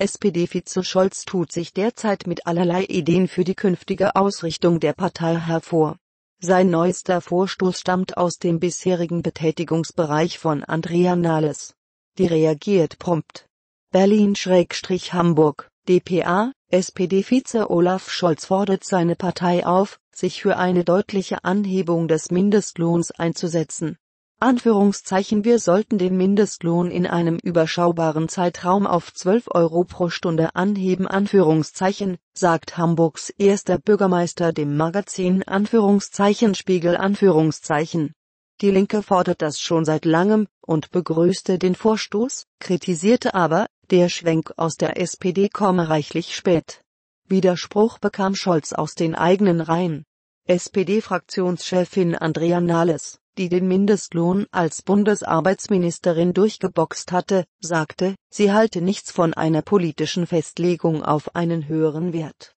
SPD-Vize Scholz tut sich derzeit mit allerlei Ideen für die künftige Ausrichtung der Partei hervor. Sein neuester Vorstoß stammt aus dem bisherigen Betätigungsbereich von Andrea Nahles. Die reagiert prompt. Berlin-Hamburg, DPA, SPD-Vize Olaf Scholz fordert seine Partei auf, sich für eine deutliche Anhebung des Mindestlohns einzusetzen Anführungszeichen wir sollten den Mindestlohn in einem überschaubaren Zeitraum auf 12 Euro pro Stunde anheben Anführungszeichen, sagt Hamburgs erster Bürgermeister dem Magazin Anführungszeichen Spiegel Anführungszeichen. Die Linke fordert das schon seit langem und begrüßte den Vorstoß, kritisierte aber, der Schwenk aus der SPD komme reichlich spät. Widerspruch bekam Scholz aus den eigenen Reihen. SPD-Fraktionschefin Andrea Nahles die den Mindestlohn als Bundesarbeitsministerin durchgeboxt hatte, sagte, sie halte nichts von einer politischen Festlegung auf einen höheren Wert